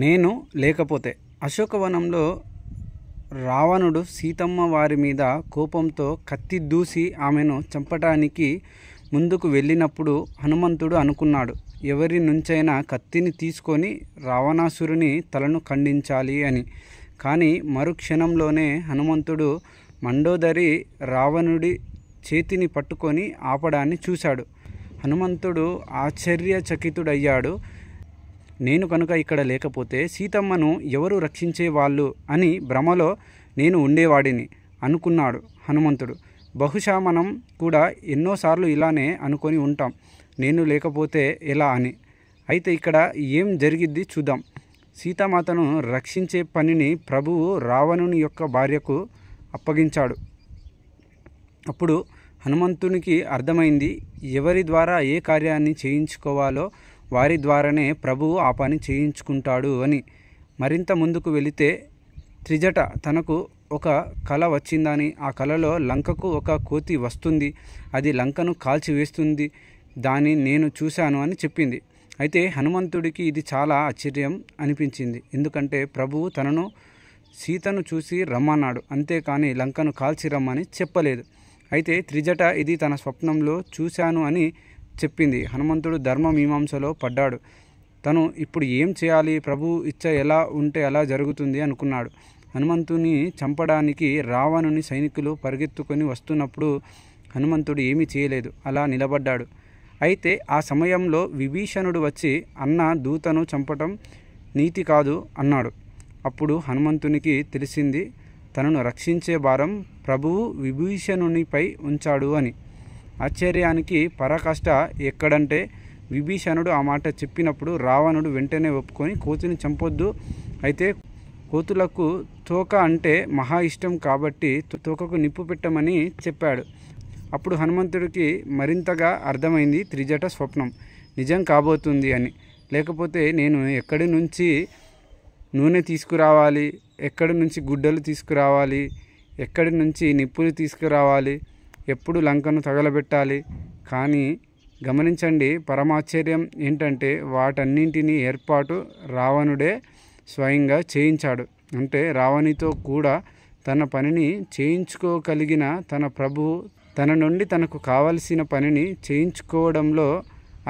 నేను లేకపోతే అశోకవనంలో రావణుడు సీతమ్మ వారి మీద కోపంతో కత్తి దూసి ఆమెను చంపటానికి ముందుకు వెళ్ళినప్పుడు హనుమంతుడు అనుకున్నాడు ఎవరి నుంచైనా కత్తిని తీసుకొని రావణాసురుని తలను ఖండించాలి అని కానీ మరుక్షణంలోనే హనుమంతుడు మండోదరి రావణుడి చేతిని పట్టుకొని ఆపడాన్ని చూశాడు హనుమంతుడు ఆశ్చర్యచకితుడయ్యాడు నేను కనుక ఇక్కడ లేకపోతే సీతమ్మను ఎవరు రక్షించేవాళ్ళు అని భ్రమలో నేను ఉండేవాడిని అనుకున్నాడు హనుమంతుడు బహుశా మనం కూడా ఎన్నోసార్లు ఇలానే అనుకొని ఉంటాం నేను లేకపోతే ఎలా అని అయితే ఇక్కడ ఏం జరిగిద్ది చూద్దాం సీతామాతను రక్షించే పనిని ప్రభువు రావణుని యొక్క భార్యకు అప్పగించాడు అప్పుడు హనుమంతునికి అర్థమైంది ఎవరి ద్వారా ఏ కార్యాన్ని చేయించుకోవాలో వారి ద్వారానే ప్రభువు ఆ పని చేయించుకుంటాడు అని మరింత ముందుకు వెళితే త్రిజట తనకు ఒక కళ వచ్చిందని ఆ కళలో లంకకు ఒక కోతి వస్తుంది అది లంకను కాల్చివేస్తుంది దాన్ని నేను చూశాను అని చెప్పింది అయితే హనుమంతుడికి ఇది చాలా ఆశ్చర్యం అనిపించింది ఎందుకంటే ప్రభువు తనను సీతను చూసి రమ్మన్నాడు అంతేకాని లంకను కాల్చి రమ్మని చెప్పలేదు అయితే త్రిజట ఇది తన స్వప్నంలో చూశాను అని చెప్పింది హనుమంతుడు ధర్మ మీమాంసలో పడ్డాడు తను ఇప్పుడు ఏం చేయాలి ప్రభు ఇచ్చ ఎలా ఉంటే ఎలా జరుగుతుంది అనుకున్నాడు హనుమంతుని చంపడానికి రావణుని సైనికులు పరిగెత్తుకొని వస్తున్నప్పుడు హనుమంతుడు ఏమీ చేయలేదు అలా నిలబడ్డాడు అయితే ఆ సమయంలో విభీషణుడు వచ్చి అన్న దూతను చంపటం నీతి కాదు అన్నాడు అప్పుడు హనుమంతునికి తెలిసింది తనను రక్షించే భారం ప్రభువు విభీషణునిపై ఉంచాడు అని ఆశ్చర్యానికి పరాకాష్ట ఎక్కడంటే విభీషణుడు ఆ మాట చెప్పినప్పుడు రావణుడు వెంటనే ఒప్పుకొని కోతిని చంపొద్దు అయితే కోతులకు తోక అంటే మహా ఇష్టం కాబట్టి తోకకు నిప్పు పెట్టమని చెప్పాడు అప్పుడు హనుమంతుడికి మరింతగా అర్థమైంది త్రిజట స్వప్నం నిజం కాబోతుంది అని లేకపోతే నేను ఎక్కడి నుంచి నూనె తీసుకురావాలి ఎక్కడి నుంచి గుడ్డలు తీసుకురావాలి ఎక్కడి నుంచి నిప్పులు తీసుకురావాలి ఎప్పుడు లంకను తగలబెట్టాలి కానీ గమనించండి పరమాశ్చర్యం ఏంటంటే వాటన్నింటినీ ఏర్పాటు రావణుడే స్వయంగా చేయించాడు అంటే రావణితో కూడా తన పనిని చేయించుకోగలిగిన తన ప్రభు తన నుండి తనకు కావలసిన పనిని చేయించుకోవడంలో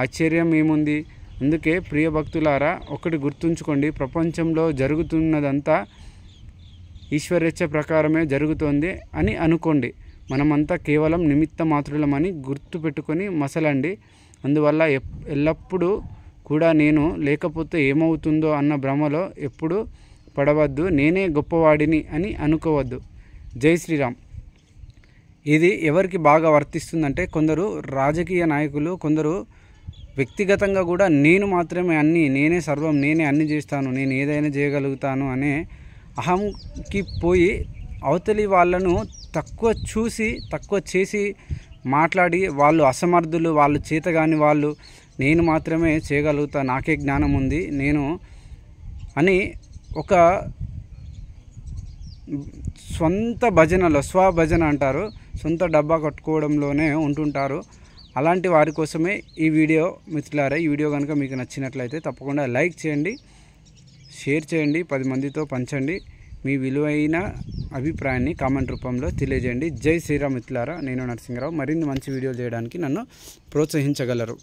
ఆశ్చర్యం ఏముంది అందుకే ప్రియ భక్తులారా ఒకటి గుర్తుంచుకోండి ప్రపంచంలో జరుగుతున్నదంతా ఈశ్వరేచ్ఛ ప్రకారమే జరుగుతోంది అని అనుకోండి మనమంతా కేవలం నిమిత్త మాత్రులమని గుర్తు పెట్టుకొని మసలండి అందువల్ల ఎల్లప్పుడూ కూడా నేను లేకపోతే ఏమవుతుందో అన్న భ్రమలో ఎప్పుడు పడవద్దు నేనే గొప్పవాడిని అని అనుకోవద్దు జై శ్రీరామ్ ఇది ఎవరికి బాగా వర్తిస్తుందంటే కొందరు రాజకీయ నాయకులు కొందరు వ్యక్తిగతంగా కూడా నేను మాత్రమే అన్నీ నేనే సర్వం నేనే అన్ని చేస్తాను నేను ఏదైనా చేయగలుగుతాను అనే అహంకి పోయి అవతలి వాళ్ళను తక్కువ చూసి తక్కువ చేసి మాట్లాడి వాళ్ళు అసమర్థులు వాళ్ళు చేతగాని వాళ్ళు నేను మాత్రమే చేయగలుగుతా నాకే జ్ఞానం ఉంది నేను అని ఒక సొంత భజనలో స్వభజన అంటారు సొంత డబ్బా కట్టుకోవడంలోనే ఉంటుంటారు అలాంటి వారి కోసమే ఈ వీడియో మిత్రులారా ఈ వీడియో కనుక మీకు నచ్చినట్లయితే తప్పకుండా లైక్ చేయండి షేర్ చేయండి పది మందితో పంచండి మీ విలువైన అభిప్రాయాన్ని కామెంట్ రూపంలో తెలియజేయండి జై శ్రీరామ్ మిత్రులారా నేను నరసింహరావు మరిన్ని మంచి వీడియోలు చేయడానికి నన్ను ప్రోత్సహించగలరు